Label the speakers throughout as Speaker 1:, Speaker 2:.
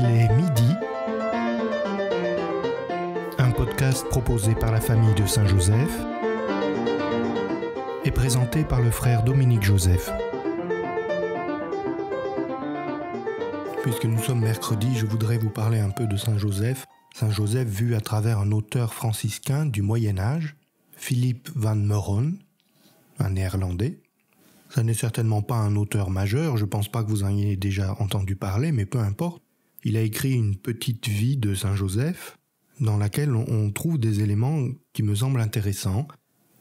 Speaker 1: Il est midi. Un podcast proposé par la famille de Saint-Joseph et présenté par le frère Dominique Joseph. Puisque nous sommes mercredi, je voudrais vous parler un peu de Saint-Joseph. Saint-Joseph vu à travers un auteur franciscain du Moyen Âge, Philippe van Meuron, un néerlandais. Ce n'est certainement pas un auteur majeur, je ne pense pas que vous en ayez déjà entendu parler, mais peu importe. Il a écrit une petite vie de Saint Joseph, dans laquelle on trouve des éléments qui me semblent intéressants,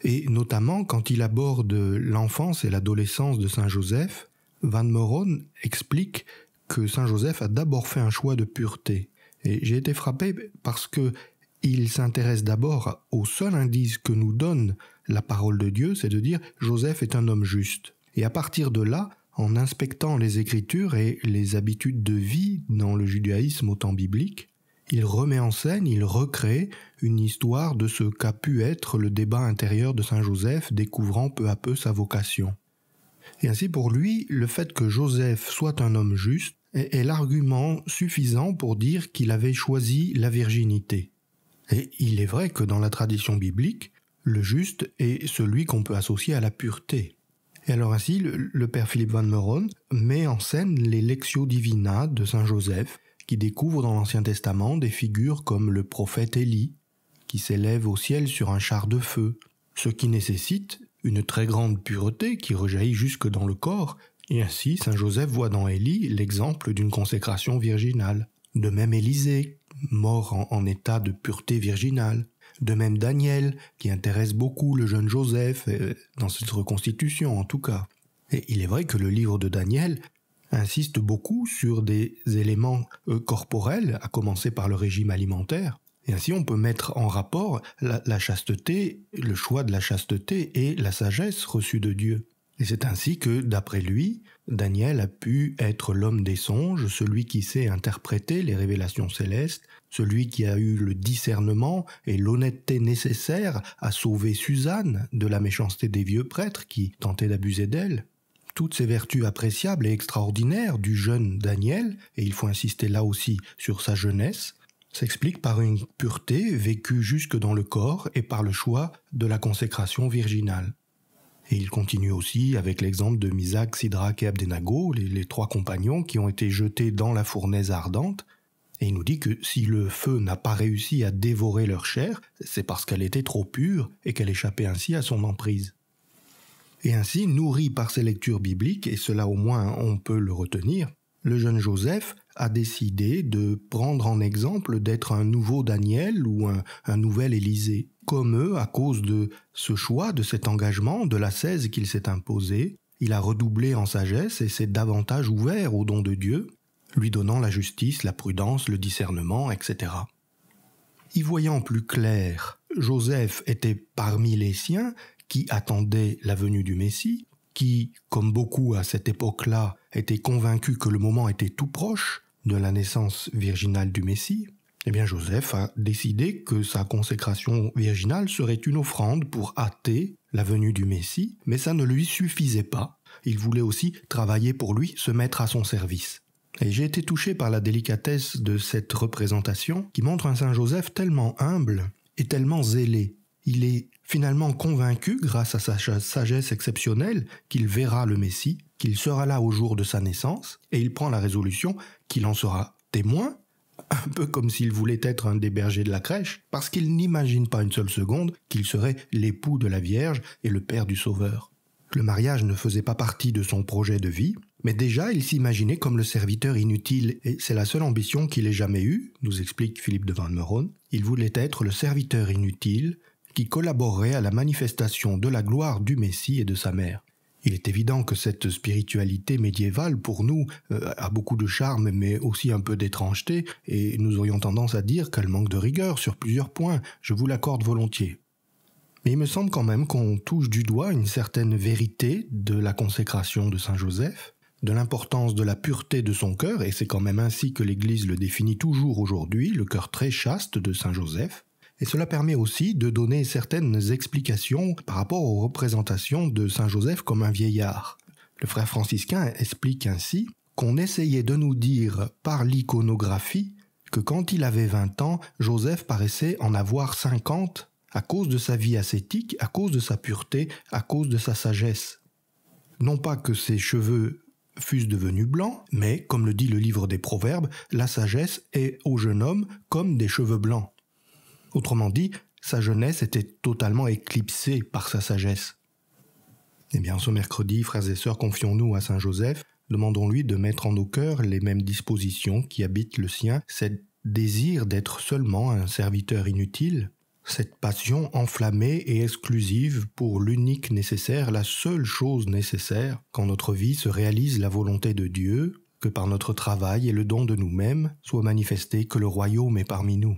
Speaker 1: et notamment quand il aborde l'enfance et l'adolescence de Saint Joseph, Van Moron explique que Saint Joseph a d'abord fait un choix de pureté. Et j'ai été frappé parce que il s'intéresse d'abord au seul indice que nous donne la parole de Dieu, c'est de dire Joseph est un homme juste. Et à partir de là, en inspectant les écritures et les habitudes de vie dans le judaïsme au temps biblique, il remet en scène, il recrée une histoire de ce qu'a pu être le débat intérieur de Saint Joseph, découvrant peu à peu sa vocation. Et ainsi pour lui, le fait que Joseph soit un homme juste est, est l'argument suffisant pour dire qu'il avait choisi la virginité. Et il est vrai que dans la tradition biblique, le juste est celui qu'on peut associer à la pureté, et alors ainsi, le, père Philippe Van Meuron met en scène les Lectio Divina de Saint Joseph, qui découvre dans l'Ancien Testament des figures comme le prophète Élie, qui s'élève au ciel sur un char de feu, ce qui nécessite une très grande pureté qui rejaillit jusque dans le corps, et ainsi Saint Joseph voit dans Élie l'exemple d'une consécration virginale. De même Élisée, mort en état de pureté virginale. De même Daniel, qui intéresse beaucoup le jeune Joseph, euh, dans cette reconstitution en tout cas. Et il est vrai que le livre de Daniel insiste beaucoup sur des éléments euh, corporels, à commencer par le régime alimentaire. Et ainsi, on peut mettre en rapport la, la chasteté, le choix de la chasteté et la sagesse reçue de Dieu. Et c'est ainsi que, d'après lui, Daniel a pu être l'homme des songes, celui qui sait interpréter les révélations célestes, celui qui a eu le discernement et l'honnêteté nécessaires à sauver Suzanne de la méchanceté des vieux prêtres qui tentaient d'abuser d'elle. Toutes ces vertus appréciables et extraordinaires du jeune Daniel, et il faut insister là aussi sur sa jeunesse, s'expliquent par une pureté vécue jusque dans le corps et par le choix de la consécration virginale. Et il continue aussi avec l'exemple de Misak, Sidrak et Abdenago, les, les, trois compagnons qui ont été jetés dans la fournaise ardente. Et il nous dit que si le feu n'a pas réussi à dévorer leur chair, c'est parce qu'elle était trop pure et qu'elle échappait ainsi à son emprise. Et ainsi, nourri par ces lectures bibliques, et cela au moins on peut le retenir, le jeune Joseph a décidé de prendre en exemple d'être un nouveau Daniel ou un, nouvel Élysée. Comme eux, à cause de ce choix, de cet engagement, de la 16 qu'il s'est imposé, il a redoublé en sagesse et s'est davantage ouvert au don de Dieu, lui donnant la justice, la prudence, le discernement, etc. Y voyant plus clair, Joseph était parmi les siens qui attendaient la venue du Messie, qui, comme beaucoup à cette époque-là, était convaincu que le moment était tout proche de la naissance virginale du Messie, eh bien Joseph a décidé que sa consécration virginale serait une offrande pour hâter la venue du Messie, mais ça ne lui suffisait pas. Il voulait aussi travailler pour lui, se mettre à son service. Et j'ai été touché par la délicatesse de cette représentation qui montre un Saint Joseph tellement humble et tellement zélé. Il est finalement convaincu, grâce à sa sagesse exceptionnelle, qu'il verra le Messie, qu'il sera là au jour de sa naissance, et il prend la résolution qu'il en sera témoin, un peu comme s'il voulait être un des bergers de la crèche, parce qu'il n'imagine pas une seule seconde qu'il serait l'époux de la Vierge et le père du Sauveur. Le mariage ne faisait pas partie de son projet de vie, mais déjà il s'imaginait comme le serviteur inutile, et c'est la seule ambition qu'il ait jamais eue, nous explique Philippe de Van Meuron. Il voulait être le serviteur inutile qui collaborerait à la manifestation de la gloire du Messie et de sa mère. Il est évident que cette spiritualité médiévale, pour nous, euh, a beaucoup de charme, mais aussi un peu d'étrangeté, et nous aurions tendance à dire qu'elle manque de rigueur sur plusieurs points, je vous l'accorde volontiers. Mais il me semble quand même qu'on touche du doigt une certaine vérité de la consécration de Saint Joseph, de l'importance de la pureté de son cœur, et c'est quand même ainsi que l'Église le définit toujours aujourd'hui, le cœur très chaste de Saint Joseph, et cela permet aussi de donner certaines explications par rapport aux représentations de Saint Joseph comme un vieillard. Le frère franciscain explique ainsi qu'on essayait de nous dire par l'iconographie que quand il avait 20 ans, Joseph paraissait en avoir 50 à cause de sa vie ascétique, à cause de sa pureté, à cause de sa sagesse. Non pas que ses cheveux fussent devenus blancs, mais, comme le dit le livre des Proverbes, la sagesse est au jeune homme comme des cheveux blancs. Autrement dit, sa jeunesse était totalement éclipsée par sa sagesse. Eh bien, ce mercredi, frères et sœurs, confions-nous à Saint Joseph, demandons-lui de mettre en nos cœurs les mêmes dispositions qui habitent le sien, cet désir d'être seulement un serviteur inutile, cette passion enflammée et exclusive pour l'unique nécessaire, la seule chose nécessaire, quand notre vie se réalise la volonté de Dieu, que par notre travail et le don de nous-mêmes soit manifesté que le royaume est parmi nous.